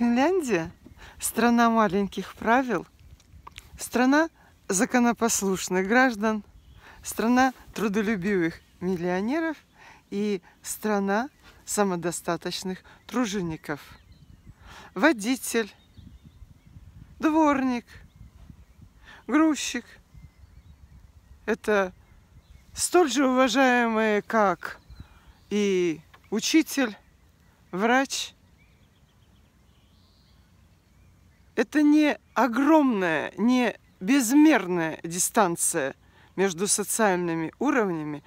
Финляндия – страна маленьких правил, страна законопослушных граждан, страна трудолюбивых миллионеров и страна самодостаточных тружеников. Водитель, дворник, грузчик – это столь же уважаемые, как и учитель, врач – это не огромная, не безмерная дистанция между социальными уровнями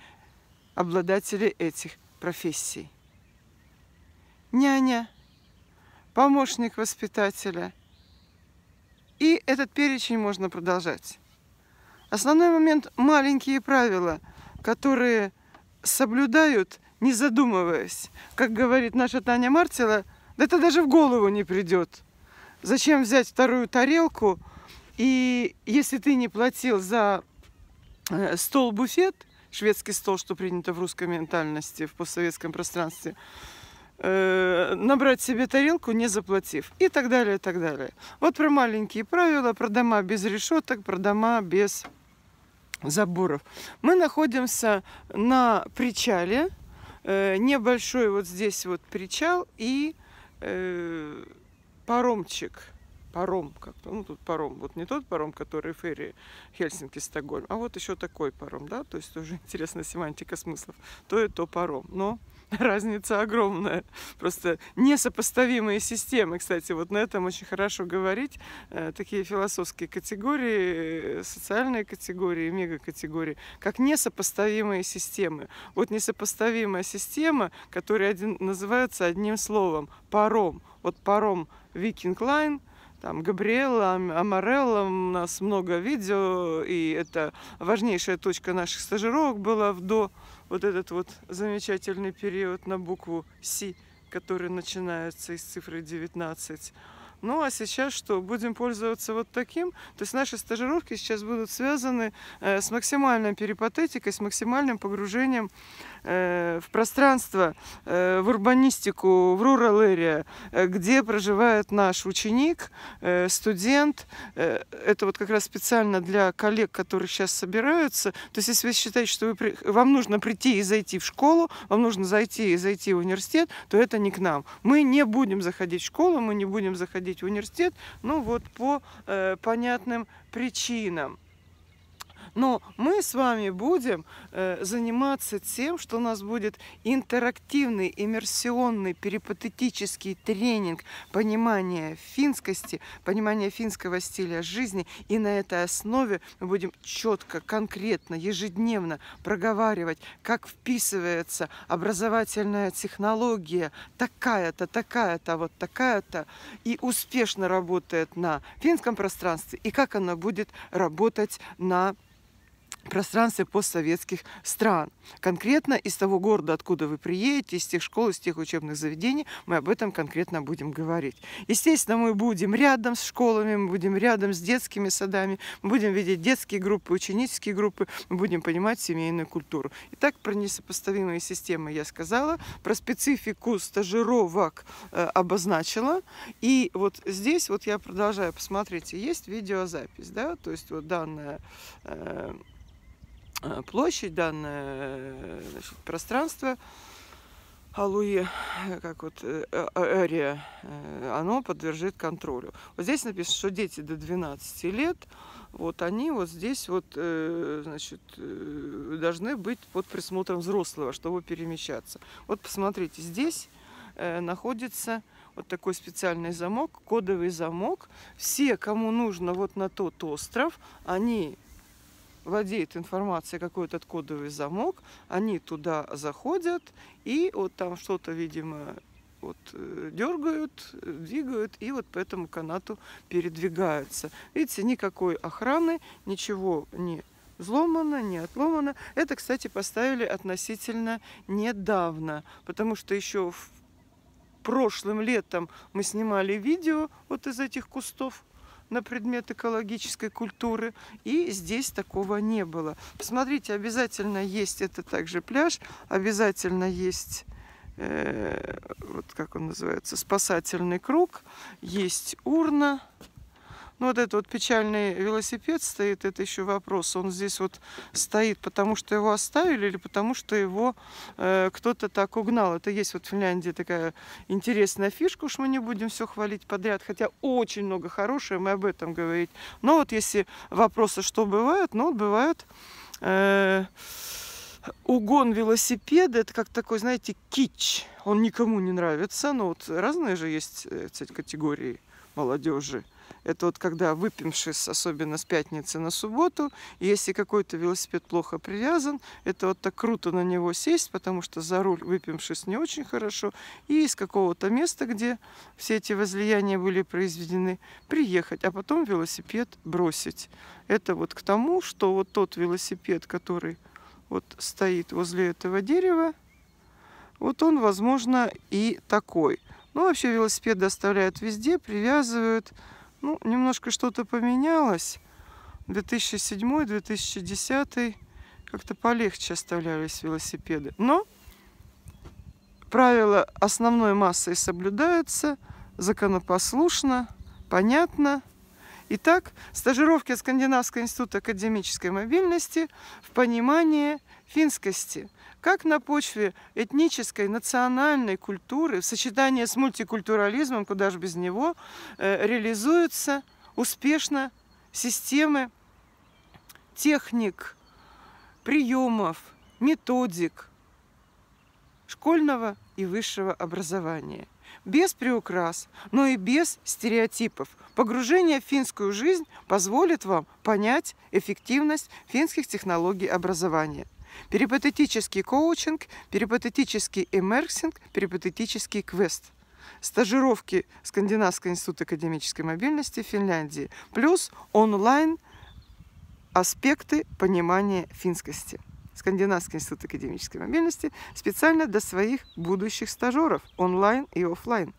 обладателей этих профессий. Няня, помощник воспитателя. И этот перечень можно продолжать. Основной момент – маленькие правила, которые соблюдают, не задумываясь. Как говорит наша Таня Мартила, да это даже в голову не придет – зачем взять вторую тарелку, и если ты не платил за э, стол-буфет, шведский стол, что принято в русской ментальности, в постсоветском пространстве, э, набрать себе тарелку, не заплатив. И так далее, и так далее. Вот про маленькие правила, про дома без решеток, про дома без заборов. Мы находимся на причале. Э, небольшой вот здесь вот причал и паромчик. Паром как-то. Ну, тут паром. Вот не тот паром, который ферри Хельсинки-Стокгольм, а вот еще такой паром, да? То есть тоже интересная семантика смыслов. То и то паром. Но разница огромная. Просто несопоставимые системы, кстати, вот на этом очень хорошо говорить. Э, такие философские категории, социальные категории, мегакатегории, как несопоставимые системы. Вот несопоставимая система, которая один, называется одним словом – паром. Вот паром Викинг Лайн – там Габриэла, Амарелла, у нас много видео, и это важнейшая точка наших стажировок была в до вот этот вот замечательный период на букву Си, который начинается из цифры 19. Ну а сейчас что? Будем пользоваться вот таким. То есть наши стажировки сейчас будут связаны э, с максимальной перипатетикой, с максимальным погружением Э, в пространство, э, в урбанистику, в rural area, э, где проживает наш ученик, студент. Это вот как раз специально для коллег, которые сейчас собираются. То есть, если вы считаете, что вы, вам нужно прийти и зайти в школу, вам нужно зайти и зайти в университет, то это не к нам. Мы не будем заходить в школу, мы не будем заходить в университет, ну вот по понятным причинам. Но мы с вами будем э, заниматься тем, что у нас будет интерактивный, иммерсионный, перипатетический тренинг понимания финскости, понимания финского стиля жизни. И на этой основе мы будем четко, конкретно, ежедневно проговаривать, как вписывается образовательная технология такая-то, такая-то, вот такая-то, и успешно работает на финском пространстве, и как она будет работать на пространстве постсоветских стран. Конкретно из того города, откуда вы приедете, из тех школ, из тех учебных заведений, мы об этом конкретно будем говорить. Естественно, мы будем рядом с школами, мы будем рядом с детскими садами, мы будем видеть детские группы, ученические группы, мы будем понимать семейную культуру. Итак, про несопоставимые системы я сказала, про специфику стажировок э, обозначила. И вот здесь вот я продолжаю, посмотрите, есть видеозапись, да, то есть вот данная э, Э, площадь, данное э, значит, пространство Алуи, э, как вот ария, оно подвержит контролю. Вот здесь написано, что дети до 12 лет, вот они вот здесь вот, значит, должны быть под присмотром взрослого, чтобы перемещаться. Вот посмотрите, здесь находится вот такой специальный замок, кодовый замок. Все, кому нужно вот на тот остров, они владеет информацией, какой этот кодовый замок, они туда заходят и вот там что-то, видимо, вот э, дергают, э, двигают и вот по этому канату передвигаются. Видите, никакой охраны, ничего не взломано, не отломано. Это, кстати, поставили относительно недавно, потому что еще в прошлым летом мы снимали видео вот из этих кустов на предмет экологической культуры, и здесь такого не было. Посмотрите, обязательно есть, это также пляж, обязательно есть э, вот как он называется, спасательный круг, есть урна, ну, вот этот вот печальный велосипед стоит, это еще вопрос. Он здесь вот стоит, потому что его оставили или потому что его э, кто-то так угнал. Это есть вот в Финляндии такая интересная фишка, уж мы не будем все хвалить подряд, хотя очень много хорошего, мы об этом говорить. Но вот если вопросы, что бывает, ну, вот бывают... Э, угон велосипеда, это как такой, знаете, кич. Он никому не нравится, но вот разные же есть, э, кстати, категории молодежи. Это вот когда выпившись, особенно с пятницы на субботу, если какой-то велосипед плохо привязан, это вот так круто на него сесть, потому что за руль выпившись не очень хорошо. И из какого-то места, где все эти возлияния были произведены, приехать, а потом велосипед бросить. Это вот к тому, что вот тот велосипед, который вот стоит возле этого дерева, вот он, возможно, и такой. Ну, вообще велосипед доставляют везде, привязывают. Ну, немножко что-то поменялось. 2007-2010 как-то полегче оставлялись велосипеды. Но правила основной массой соблюдается, законопослушно, понятно. Итак, стажировки Скандинавского института академической мобильности в понимании – финскости, как на почве этнической, национальной культуры, в сочетании с мультикультурализмом, куда же без него, э, реализуются успешно системы техник, приемов, методик школьного и высшего образования. Без приукрас, но и без стереотипов. Погружение в финскую жизнь позволит вам понять эффективность финских технологий образования. Перипатетический коучинг, перипатетический иммерсинг, перипатетический квест – стажировки Скандинавского института академической мобильности в Финляндии, плюс онлайн аспекты понимания финскости. Скандинавский институт академической мобильности специально для своих будущих стажеров онлайн и офлайн.